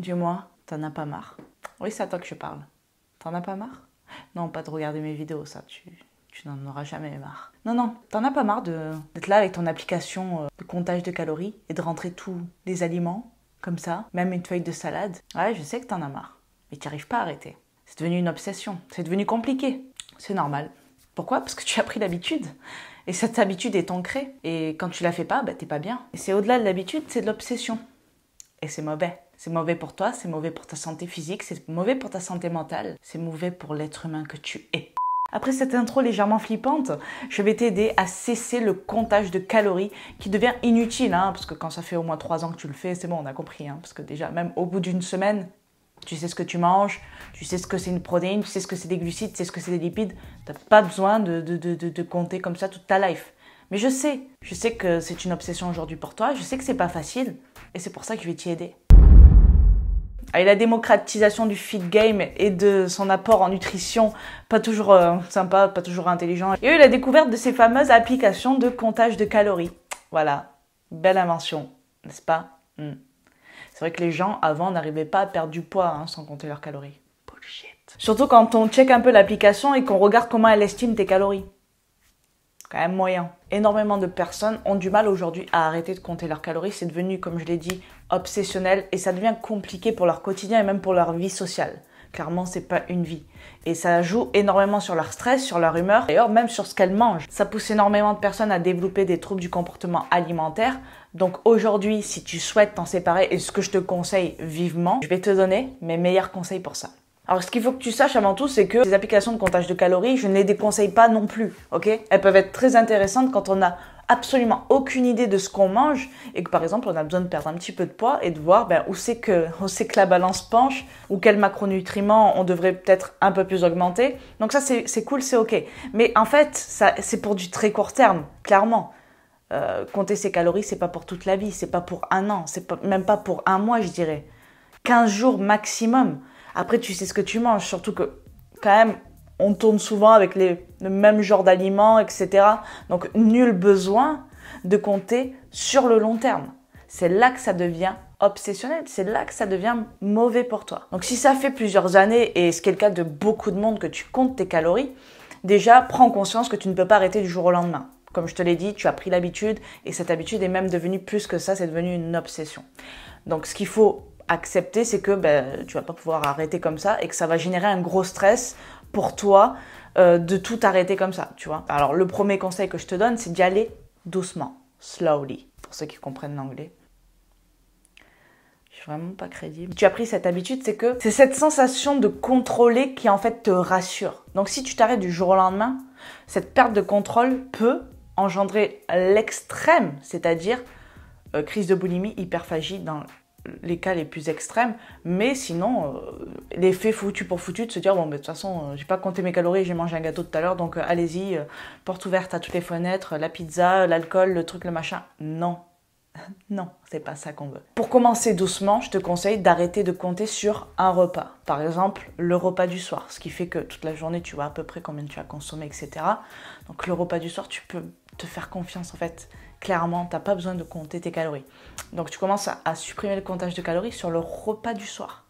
Dis-moi, t'en as pas marre Oui, c'est à toi que je parle. T'en as pas marre Non, pas de regarder mes vidéos, ça, tu, n'en auras jamais marre. Non, non, t'en as pas marre d'être là avec ton application euh, de comptage de calories et de rentrer tous les aliments, comme ça, même une feuille de salade. Ouais, je sais que t'en as marre, mais t'y arrives pas à arrêter. C'est devenu une obsession, c'est devenu compliqué. C'est normal. Pourquoi Parce que tu as pris l'habitude. Et cette habitude est ancrée. Et quand tu la fais pas, bah t'es pas bien. Et c'est au-delà de l'habitude, c'est de l'obsession. Et c'est mauvais. C'est mauvais pour toi, c'est mauvais pour ta santé physique, c'est mauvais pour ta santé mentale, c'est mauvais pour l'être humain que tu es. Après cette intro légèrement flippante, je vais t'aider à cesser le comptage de calories qui devient inutile, hein, parce que quand ça fait au moins 3 ans que tu le fais, c'est bon, on a compris, hein, parce que déjà, même au bout d'une semaine, tu sais ce que tu manges, tu sais ce que c'est une protéine, tu sais ce que c'est des glucides, tu sais ce que c'est des lipides, t'as pas besoin de, de, de, de compter comme ça toute ta life. Mais je sais, je sais que c'est une obsession aujourd'hui pour toi, je sais que c'est pas facile, et c'est pour ça que je vais t'y aider et la démocratisation du feed game et de son apport en nutrition, pas toujours euh, sympa, pas toujours intelligent. Il a eu la découverte de ces fameuses applications de comptage de calories. Voilà, belle invention, n'est-ce pas hmm. C'est vrai que les gens avant n'arrivaient pas à perdre du poids hein, sans compter leurs calories. Bullshit. Surtout quand on check un peu l'application et qu'on regarde comment elle estime tes calories quand même moyen. Énormément de personnes ont du mal aujourd'hui à arrêter de compter leurs calories. C'est devenu, comme je l'ai dit, obsessionnel et ça devient compliqué pour leur quotidien et même pour leur vie sociale. Clairement, c'est pas une vie. Et ça joue énormément sur leur stress, sur leur humeur, d'ailleurs même sur ce qu'elles mangent. Ça pousse énormément de personnes à développer des troubles du comportement alimentaire. Donc aujourd'hui, si tu souhaites t'en séparer, et ce que je te conseille vivement, je vais te donner mes meilleurs conseils pour ça. Alors, ce qu'il faut que tu saches avant tout, c'est que les applications de comptage de calories, je ne les déconseille pas non plus, ok Elles peuvent être très intéressantes quand on a absolument aucune idée de ce qu'on mange et que par exemple on a besoin de perdre un petit peu de poids et de voir ben, où c'est que que la balance penche ou quels macronutriments on devrait peut-être un peu plus augmenter. Donc ça c'est cool, c'est ok. Mais en fait c'est pour du très court terme, clairement. Euh, compter ses calories c'est pas pour toute la vie, c'est pas pour un an, c'est même pas pour un mois je dirais. 15 jours maximum. Après, tu sais ce que tu manges, surtout que quand même, on tourne souvent avec les, le même genre d'aliments, etc. Donc, nul besoin de compter sur le long terme. C'est là que ça devient obsessionnel, c'est là que ça devient mauvais pour toi. Donc, si ça fait plusieurs années, et ce qui est le cas de beaucoup de monde, que tu comptes tes calories, déjà, prends conscience que tu ne peux pas arrêter du jour au lendemain. Comme je te l'ai dit, tu as pris l'habitude, et cette habitude est même devenue plus que ça, c'est devenu une obsession. Donc, ce qu'il faut accepter, c'est que ben, tu vas pas pouvoir arrêter comme ça et que ça va générer un gros stress pour toi euh, de tout arrêter comme ça, tu vois. Alors le premier conseil que je te donne, c'est d'y aller doucement, slowly, pour ceux qui comprennent l'anglais. Je suis vraiment pas crédible. Tu as pris cette habitude, c'est que c'est cette sensation de contrôler qui en fait te rassure. Donc si tu t'arrêtes du jour au lendemain, cette perte de contrôle peut engendrer l'extrême, c'est-à-dire euh, crise de boulimie, hyperphagie dans les cas les plus extrêmes, mais sinon, euh, les l'effet foutu pour foutu de se dire, bon, de toute façon, euh, j'ai pas compté mes calories, j'ai mangé un gâteau tout à l'heure, donc euh, allez-y, porte ouverte à toutes les fenêtres, la pizza, l'alcool, le truc, le machin. Non. non, c'est pas ça qu'on veut. Pour commencer doucement, je te conseille d'arrêter de compter sur un repas. Par exemple, le repas du soir, ce qui fait que toute la journée, tu vois à peu près combien tu as consommé, etc. Donc le repas du soir, tu peux te faire confiance en fait clairement, tu n'as pas besoin de compter tes calories. Donc tu commences à, supprimer le comptage de calories sur le repas du soir.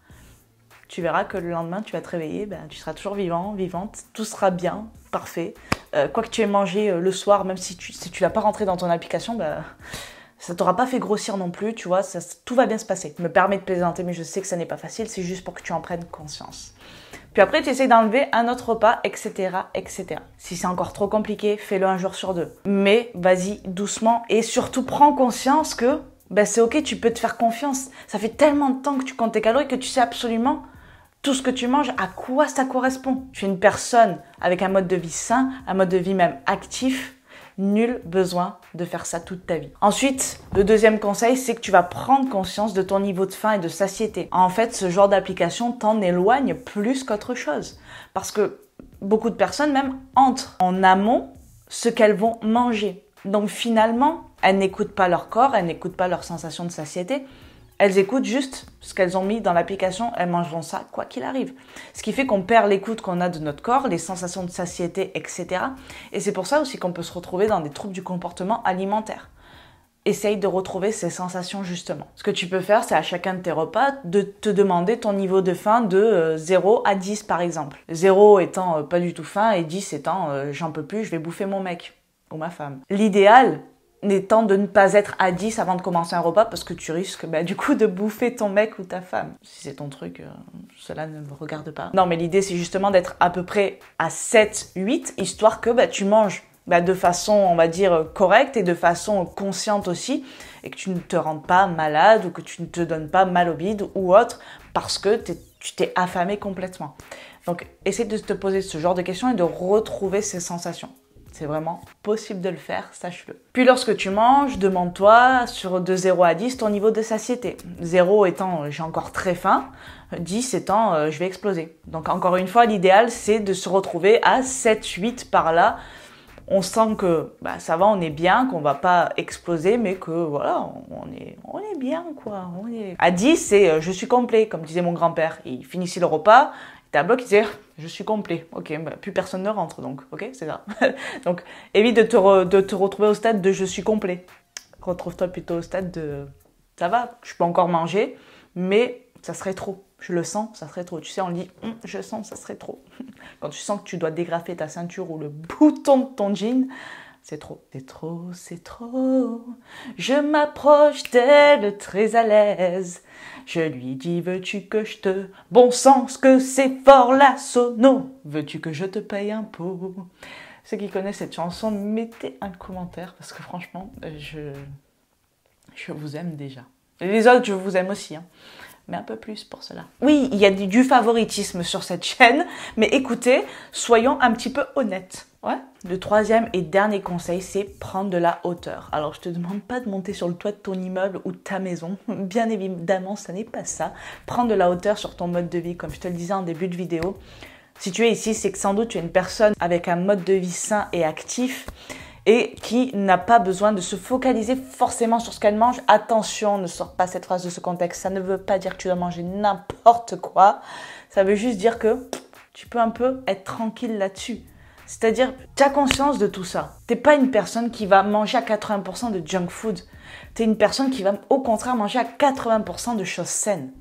Tu verras que le lendemain, tu vas te réveiller, ben, tu seras toujours vivant, vivante, tout sera bien, parfait. Euh, quoi que tu aies mangé euh, le soir, même si tu ne l'as pas rentré dans ton application, ben, ça t'aura pas fait grossir non plus, tu vois, tout va bien se passer. tu me permets de plaisanter, mais je sais que ça n'est pas facile, c'est juste pour que tu en prennes conscience. Puis après, tu essaies d'enlever un autre repas, etc., etc. Si c'est encore trop compliqué, fais-le un jour sur deux. Mais vas-y doucement et surtout prends conscience que ben c'est ok, tu peux te faire confiance. Ça fait tellement de temps que tu comptes tes calories que tu sais absolument tout ce que tu manges, à quoi ça correspond. Tu es une personne avec un mode de vie sain, un mode de vie même actif, Nul besoin de faire ça toute ta vie. Ensuite, le deuxième conseil, c'est que tu vas prendre conscience de ton niveau de faim et de satiété. En fait, ce genre d'application t'en éloigne plus qu'autre chose. Parce que beaucoup de personnes même entrent en amont ce qu'elles vont manger. Donc finalement, elles n'écoutent pas leur corps, elles n'écoutent pas leur sensation de satiété, elles écoutent juste ce qu'elles ont mis dans l'application, elles mangeront ça quoi qu'il arrive. Ce qui fait qu'on perd l'écoute qu'on a de notre corps, les sensations de satiété, etc. Et c'est pour ça aussi qu'on peut se retrouver dans des troubles du comportement alimentaire. Essaye de retrouver ces sensations justement. Ce que tu peux faire, c'est à chacun de tes repas de te demander ton niveau de faim de 0 euh, à 10 par exemple. 0 étant euh, pas du tout faim et 10 étant euh, j'en peux plus, je vais bouffer mon mec ou ma femme. L'idéal, n'étant de ne pas être à 10 avant de commencer un repas parce que tu risques bah, du coup de bouffer ton mec ou ta femme. Si c'est ton truc, euh, cela ne me regarde pas. Non mais l'idée c'est justement d'être à peu près à 7-8 histoire que bah, tu manges bah, de façon on va dire correcte et de façon consciente aussi et que tu ne te rendes pas malade ou que tu ne te donnes pas mal au bide ou autre parce que tu t'es affamé complètement. Donc essaie de te poser ce genre de questions et de retrouver ces sensations. C'est vraiment possible de le faire, sache-le. Puis lorsque tu manges, demande-toi sur de 0 à 10 ton niveau de satiété. 0 étant euh, j'ai encore très faim, 10 étant euh, je vais exploser. Donc encore une fois, l'idéal c'est de se retrouver à 7, 8 par là. On sent que bah, ça va, on est bien, qu'on va pas exploser, mais que voilà, on est, on est bien quoi. À 10 c'est euh, je suis complet, comme disait mon grand-père. Il finissait le repas, T'as un bloc qui dit je suis complet, ok, bah, plus personne ne rentre donc, ok, c'est ça. donc évite de te, de te retrouver au stade de je suis complet. Retrouve-toi plutôt au stade de ça va, je peux encore manger, mais ça serait trop. Je le sens, ça serait trop. Tu sais, on dit hum, je sens, ça serait trop. Quand tu sens que tu dois dégrafer ta ceinture ou le bouton de ton jean, c'est trop, c'est trop, c'est trop. Je m'approche d'elle très à l'aise. Je lui dis, veux-tu que je te... Bon sens que c'est fort la sono. Veux-tu que je te paye un pot Ceux qui connaissent cette chanson, mettez un commentaire parce que franchement, je, je vous aime déjà. Les autres, je vous aime aussi. Hein mais un peu plus pour cela. Oui, il y a du favoritisme sur cette chaîne, mais écoutez, soyons un petit peu honnêtes. Ouais. Le troisième et dernier conseil, c'est prendre de la hauteur. Alors, je te demande pas de monter sur le toit de ton immeuble ou de ta maison. Bien évidemment, ce n'est pas ça. Prendre de la hauteur sur ton mode de vie, comme je te le disais en début de vidéo. Si tu es ici, c'est que sans doute tu es une personne avec un mode de vie sain et actif et qui n'a pas besoin de se focaliser forcément sur ce qu'elle mange. Attention, ne sors pas cette phrase de ce contexte. Ça ne veut pas dire que tu dois manger n'importe quoi. Ça veut juste dire que tu peux un peu être tranquille là-dessus. C'est-à-dire, tu as conscience de tout ça. T'es pas une personne qui va manger à 80% de junk food. Tu es une personne qui va au contraire manger à 80% de choses saines.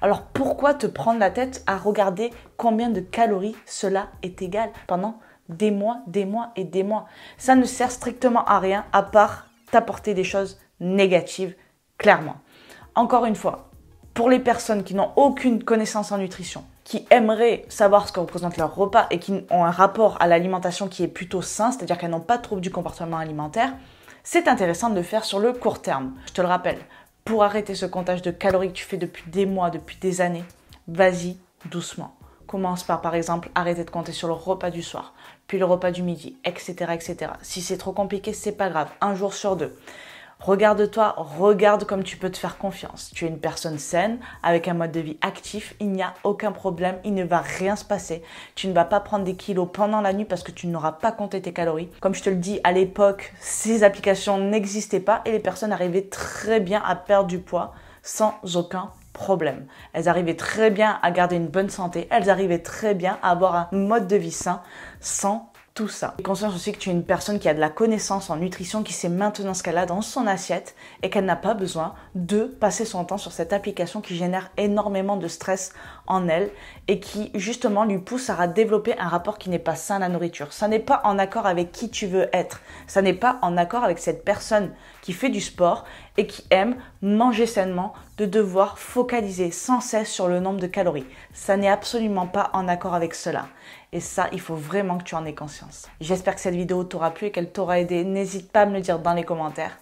Alors pourquoi te prendre la tête à regarder combien de calories cela est égal pendant des mois, des mois et des mois Ça ne sert strictement à rien à part t'apporter des choses négatives, clairement. Encore une fois, pour les personnes qui n'ont aucune connaissance en nutrition, qui aimeraient savoir ce que représente leur repas et qui ont un rapport à l'alimentation qui est plutôt sain, c'est-à-dire qu'elles n'ont pas de du comportement alimentaire, c'est intéressant de le faire sur le court terme. Je te le rappelle, pour arrêter ce comptage de calories que tu fais depuis des mois, depuis des années, vas-y doucement. Commence par, par exemple, arrêter de compter sur le repas du soir, puis le repas du midi, etc., etc. Si c'est trop compliqué, c'est pas grave. Un jour sur deux. Regarde-toi, regarde comme tu peux te faire confiance. Tu es une personne saine, avec un mode de vie actif, il n'y a aucun problème, il ne va rien se passer. Tu ne vas pas prendre des kilos pendant la nuit parce que tu n'auras pas compté tes calories. Comme je te le dis, à l'époque, ces applications n'existaient pas et les personnes arrivaient très bien à perdre du poids sans aucun problème. Elles arrivaient très bien à garder une bonne santé, elles arrivaient très bien à avoir un mode de vie sain sans tout ça. Et conscience aussi que tu es une personne qui a de la connaissance en nutrition, qui sait maintenant ce qu'elle a dans son assiette et qu'elle n'a pas besoin de passer son temps sur cette application qui génère énormément de stress en elle et qui justement lui pousse à développer un rapport qui n'est pas sain à la nourriture. Ça n'est pas en accord avec qui tu veux être. Ça n'est pas en accord avec cette personne qui fait du sport et qui aime manger sainement, de devoir focaliser sans cesse sur le nombre de calories. Ça n'est absolument pas en accord avec cela. Et ça, il faut vraiment que tu en aies conscience. J'espère que cette vidéo t'aura plu et qu'elle t'aura aidé. N'hésite pas à me le dire dans les commentaires.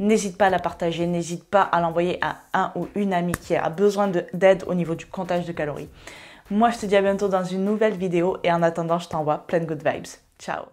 N'hésite pas à la partager, n'hésite pas à l'envoyer à un ou une amie qui a besoin d'aide au niveau du comptage de calories. Moi, je te dis à bientôt dans une nouvelle vidéo et en attendant, je t'envoie plein de good vibes. Ciao